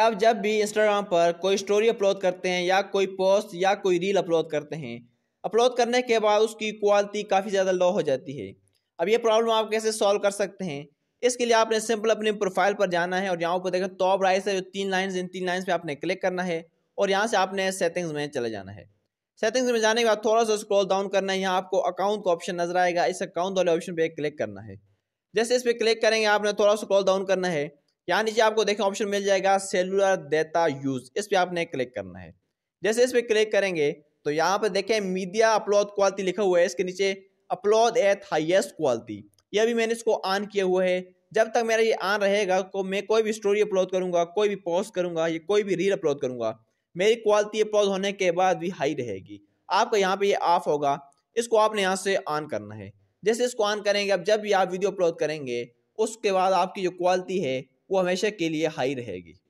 आप जब भी इंस्टाग्राम पर कोई स्टोरी अपलोड करते हैं या कोई पोस्ट या कोई रील अपलोड करते हैं अपलोड करने के बाद उसकी क्वालिटी काफ़ी ज़्यादा लो हो जाती है अब ये प्रॉब्लम आप कैसे सॉल्व कर सकते हैं इसके लिए आपने सिंपल अपने प्रोफाइल पर जाना है और यहाँ पर देखें टॉप राइट से जो तीन लाइन इन तीन लाइन पर आपने क्लिक करना है और यहाँ से आपने सेटिंग्स में चले जाना है सेटिंग्स में जाने के बाद थोड़ा सा स्क्रॉल डाउन करना है यहाँ आपको अकाउंट का ऑप्शन नजर आएगा इस अकाउंट वाले ऑप्शन पर क्लिक करना है जैसे इस पर क्लिक करेंगे आपने थोड़ा सा स्क्रॉल डाउन करना है यहाँ नीचे आपको देखें ऑप्शन मिल जाएगा सेलुलर डेटा यूज इस पर आपने क्लिक करना है जैसे इस पर क्लिक करेंगे तो यहाँ पर देखें मीडिया अपलोड क्वालिटी लिखा हुआ है इसके नीचे अपलोड एट हाइएस्ट क्वालिटी यह भी मैंने इसको ऑन किया हुआ है जब तक मेरा ये ऑन रहेगा तो मैं कोई भी स्टोरी अपलोड करूंगा कोई भी पोस्ट करूँगा या कोई भी रील अपलोड करूँगा मेरी क्वालिटी अपलोड होने के बाद भी हाई रहेगी आपका यहाँ पर ये ऑफ होगा इसको आपने यहाँ से ऑन करना है जैसे इसको ऑन करेंगे अब जब भी आप वीडियो अपलोड करेंगे उसके बाद आपकी जो क्वालिटी है वो हमेशा के लिए हाई रहेगी